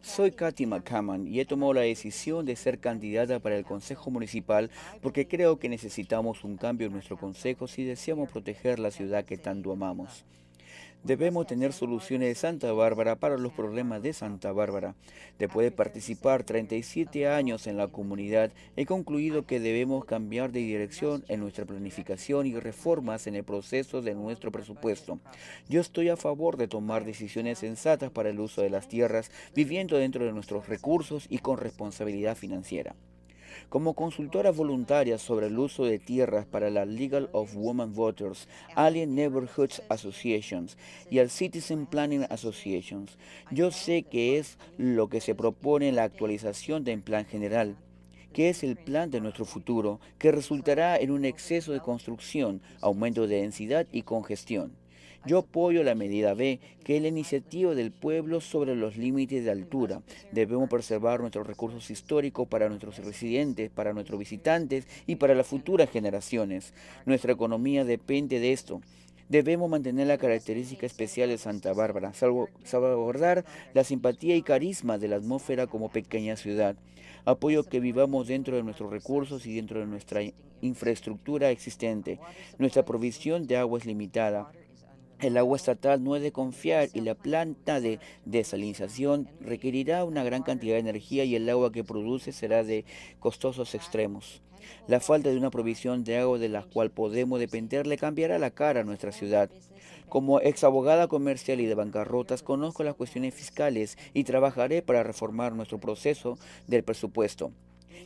Soy Katy McCammon y he tomado la decisión de ser candidata para el Consejo Municipal porque creo que necesitamos un cambio en nuestro Consejo si deseamos proteger la ciudad que tanto amamos. Debemos tener soluciones de Santa Bárbara para los problemas de Santa Bárbara. Después de participar 37 años en la comunidad, he concluido que debemos cambiar de dirección en nuestra planificación y reformas en el proceso de nuestro presupuesto. Yo estoy a favor de tomar decisiones sensatas para el uso de las tierras, viviendo dentro de nuestros recursos y con responsabilidad financiera. Como consultora voluntaria sobre el uso de tierras para la Legal of Women Voters, Alien Neighborhoods Associations y el Citizen Planning Associations, yo sé que es lo que se propone en la actualización del plan general que es el plan de nuestro futuro, que resultará en un exceso de construcción, aumento de densidad y congestión. Yo apoyo la medida B, que es la iniciativa del pueblo sobre los límites de altura. Debemos preservar nuestros recursos históricos para nuestros residentes, para nuestros visitantes y para las futuras generaciones. Nuestra economía depende de esto. Debemos mantener la característica especial de Santa Bárbara, salvaguardar la simpatía y carisma de la atmósfera como pequeña ciudad. Apoyo que vivamos dentro de nuestros recursos y dentro de nuestra infraestructura existente. Nuestra provisión de agua es limitada. El agua estatal no es de confiar y la planta de desalinización requerirá una gran cantidad de energía y el agua que produce será de costosos extremos. La falta de una provisión de agua de la cual podemos depender le cambiará la cara a nuestra ciudad. Como ex abogada comercial y de bancarrotas, conozco las cuestiones fiscales y trabajaré para reformar nuestro proceso del presupuesto.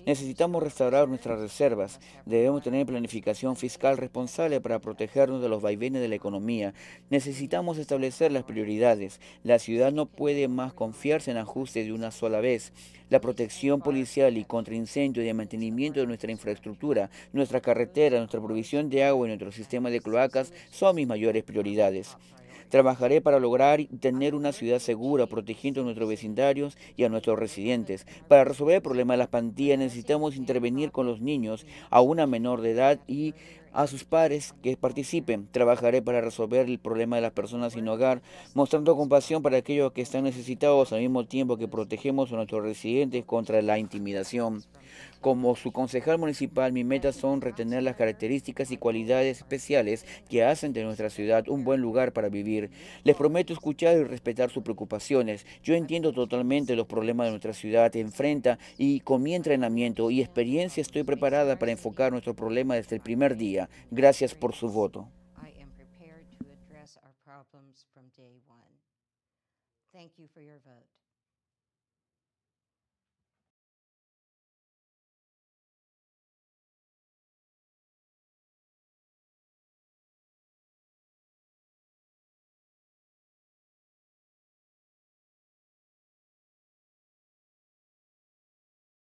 Necesitamos restaurar nuestras reservas. Debemos tener planificación fiscal responsable para protegernos de los vaivenes de la economía. Necesitamos establecer las prioridades. La ciudad no puede más confiarse en ajustes de una sola vez. La protección policial y contra incendios y el mantenimiento de nuestra infraestructura, nuestra carretera, nuestra provisión de agua y nuestro sistema de cloacas son mis mayores prioridades. Trabajaré para lograr tener una ciudad segura, protegiendo a nuestros vecindarios y a nuestros residentes. Para resolver el problema de las pandillas necesitamos intervenir con los niños a una menor de edad y a sus pares que participen. Trabajaré para resolver el problema de las personas sin hogar, mostrando compasión para aquellos que están necesitados al mismo tiempo que protegemos a nuestros residentes contra la intimidación. Como su concejal municipal, mi meta son retener las características y cualidades especiales que hacen de nuestra ciudad un buen lugar para vivir. Les prometo escuchar y respetar sus preocupaciones. Yo entiendo totalmente los problemas de nuestra ciudad, enfrenta y con mi entrenamiento y experiencia estoy preparada para enfocar nuestro problema desde el primer día. Gracias por su voto.